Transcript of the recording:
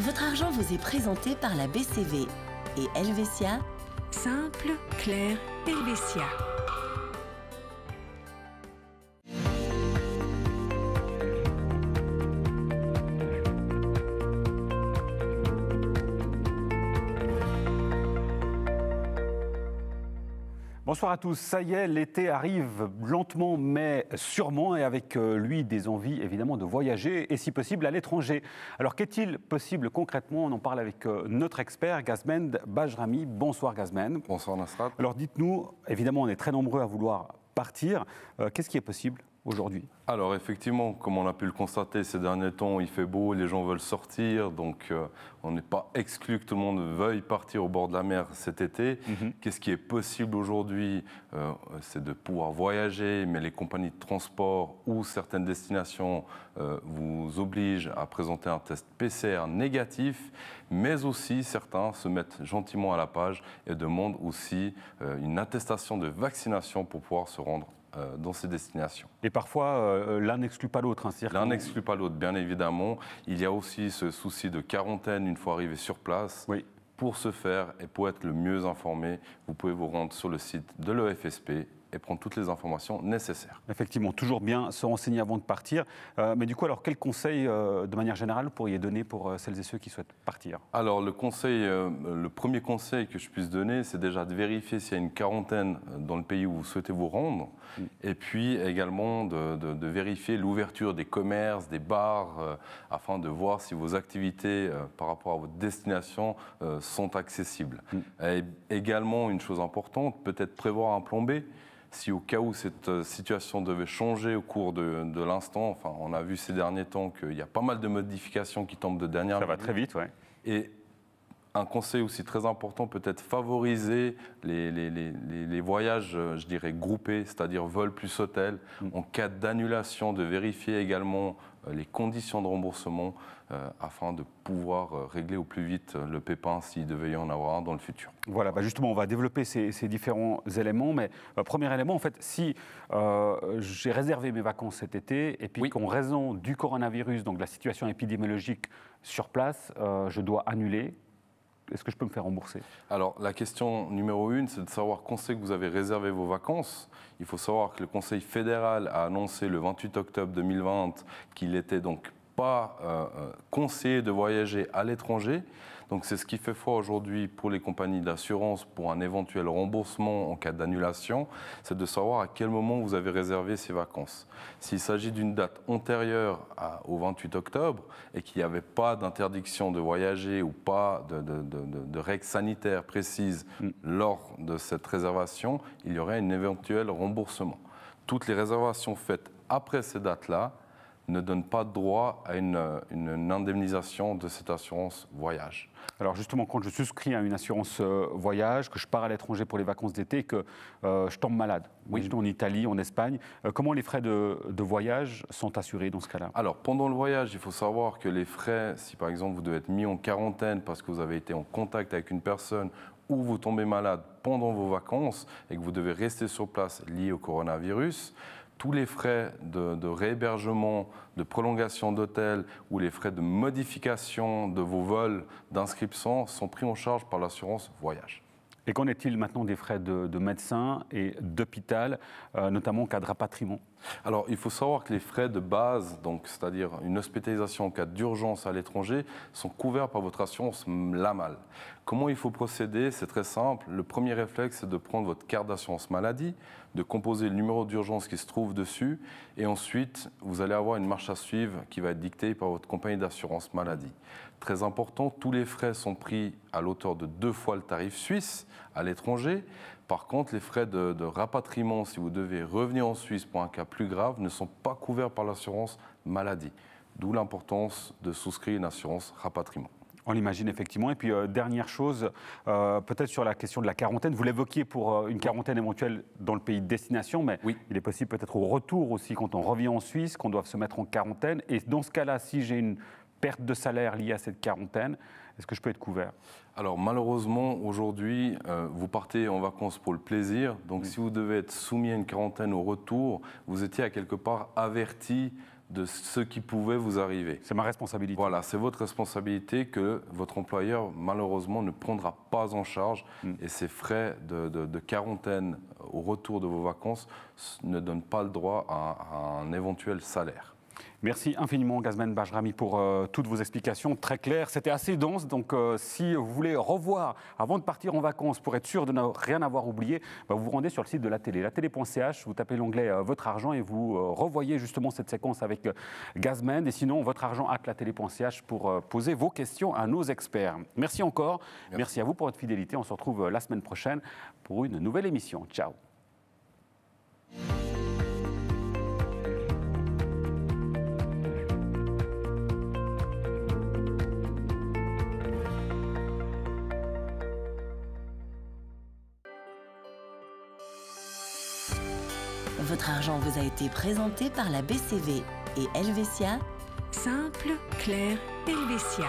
Votre argent vous est présenté par la BCV et Helvetia. Simple, clair, Helvetia. Bonsoir à tous. Ça y est, l'été arrive lentement mais sûrement et avec euh, lui des envies évidemment de voyager et si possible à l'étranger. Alors qu'est-il possible concrètement On en parle avec euh, notre expert Gazmend Bajrami. Bonsoir Gazmend. Bonsoir Nastrat. Alors dites-nous, évidemment on est très nombreux à vouloir partir. Euh, qu'est-ce qui est possible aujourd'hui Alors effectivement, comme on a pu le constater ces derniers temps, il fait beau, les gens veulent sortir, donc euh, on n'est pas exclu que tout le monde veuille partir au bord de la mer cet été. Mhm. Qu'est-ce qui est possible aujourd'hui euh, C'est de pouvoir voyager, mais les compagnies de transport ou certaines destinations euh, vous obligent à présenter un test PCR négatif, mais aussi certains se mettent gentiment à la page et demandent aussi une attestation de vaccination pour pouvoir se rendre euh, dans ces destinations. Et parfois, euh, euh, l'un n'exclut pas l'autre. Hein, l'un n'exclut pas l'autre, bien évidemment. Il y a aussi ce souci de quarantaine une fois arrivé sur place. Oui. Pour ce faire et pour être le mieux informé, vous pouvez vous rendre sur le site de l'EFSP et prendre toutes les informations nécessaires. Effectivement, toujours bien se renseigner avant de partir. Euh, mais du coup, alors, quel conseil, euh, de manière générale, vous donner pour euh, celles et ceux qui souhaitent partir Alors, le, conseil, le premier conseil que je puisse donner, c'est déjà de vérifier s'il y a une quarantaine dans le pays où vous souhaitez vous rendre, mm. et puis également de, vérifier l'ouverture des commerces, des bars, afin de voir si vos activités par rapport à votre destination sont accessibles. Mm. également, une chose importante, peut-être prévoir un plombé, si au cas où cette euh, situation devait changer au cours de, l'instant, on a vu ces derniers temps qu'il y a pas mal de modifications qui tombent de dernière Ça va très vite, oui. Et un conseil aussi très important, peut-être favoriser les, voyages, euh, je dirais, groupés, c'est-à-dire vol plus hôtel. Mm. En cas d'annulation, de vérifier également euh, les conditions de remboursement euh, afin de pouvoir euh, régler au plus vite le pépin s'il devait y en avoir dans le futur. Voilà, bah, justement, on va développer ces, différents éléments. Mais premier élément, en fait, si j'ai réservé mes vacances cet été et puis qu'en raison du coronavirus, donc de la situation épidémiologique sur place, je dois annuler est-ce que je peux me faire rembourser Alors, la question numéro une, c'est de savoir quand c'est que vous avez réservé vos vacances. Il faut savoir que le Conseil fédéral a annoncé le 28 octobre 2020 qu'il n'était donc pas euh, euh, conseillé de voyager à l'étranger. Donc c'est ce qui fait foi aujourd'hui pour les compagnies d'assurance pour un éventuel remboursement en cas d'annulation, c'est de savoir à quel moment vous avez réservé ces vacances. S'il s'agit d'une date antérieure au 28 octobre et qu'il n'y avait pas d'interdiction de voyager ou pas de, règles sanitaires précises mm. lors de cette réservation, il y aurait un éventuel remboursement. Toutes les réservations faites après ces dates-là ne donne pas droit à une, indemnisation de cette assurance voyage. Alors justement, quand je souscris à une assurance euh, voyage, que je pars à l'étranger pour les vacances d'été, que euh, je tombe malade, oui. en Italie, en Espagne, euh, comment les frais de, de, voyage sont assurés dans ce cas-là Alors pendant le voyage, il faut savoir que les frais, si par exemple vous devez être mis en quarantaine parce que vous avez été en contact avec une personne ou vous tombez malade pendant vos vacances et que vous devez rester sur place lié au coronavirus, tous les frais de, réhébergement, de prolongation d'hôtel ou les frais de modification de vos vols, d'inscription sont pris en charge par l'assurance voyage. Et qu'en est-il maintenant des frais de, de médecin et d'hôpital, euh, notamment en cas de rapatriement alors, il faut savoir que les frais de base, donc c'est-à-dire une hospitalisation en cas d'urgence à l'étranger, sont couverts par votre assurance LAMAL. Comment il faut procéder C'est très simple. Le premier réflexe, c'est de prendre votre carte d'assurance maladie, de composer le numéro d'urgence qui se trouve dessus, et ensuite, vous allez avoir une marche à suivre qui va être dictée par votre compagnie d'assurance maladie. Très important, tous les frais sont pris à l'auteur de deux fois le tarif suisse, à l'étranger. Par contre, les frais de, rapatriement, si vous devez revenir en Suisse pour un cas plus grave, ne sont pas couverts par l'assurance maladie. D'où l'importance de souscrire une assurance rapatriement. On l'imagine effectivement. Et puis, euh, dernière chose, euh, peut-être sur la question de la quarantaine. Vous l'évoquiez pour euh, une quarantaine éventuelle dans le pays de destination, mais oui. il est possible peut-être au retour aussi, quand on revient en Suisse, qu'on doive se mettre en quarantaine. Et dans ce cas-là, si j'ai une perte de salaire liée à cette quarantaine, est-ce que je peux être couvert Alors malheureusement, aujourd'hui, euh, vous partez en vacances pour le plaisir. Donc si vous devez être soumis à une quarantaine au retour, vous étiez à quelque part averti de ce qui pouvait vous arriver. C'est ma responsabilité. Voilà, c'est votre responsabilité que votre employeur, malheureusement, ne prendra pas en charge. Hmm. Et ces frais de, quarantaine au retour de vos vacances ne donnent pas le droit à un éventuel salaire. Merci infiniment Gazman Bajrami pour euh, toutes vos explications très claires. C'était assez dense, donc euh, si vous voulez revoir avant de partir en vacances pour être sûr de ne rien avoir oublié, bah, vous vous rendez sur le site de la télé, la télé.ch, vous tapez l'onglet euh, Votre argent et vous revoyez justement cette séquence avec Gazman et sinon votre argent à la télé.ch pour poser vos questions à nos experts. Merci encore, merci. merci à vous pour votre fidélité, on se retrouve la semaine prochaine pour une nouvelle émission. Ciao. Votre argent vous a été présenté par la BCV et Helvetia. Simple, clair, Helvetia.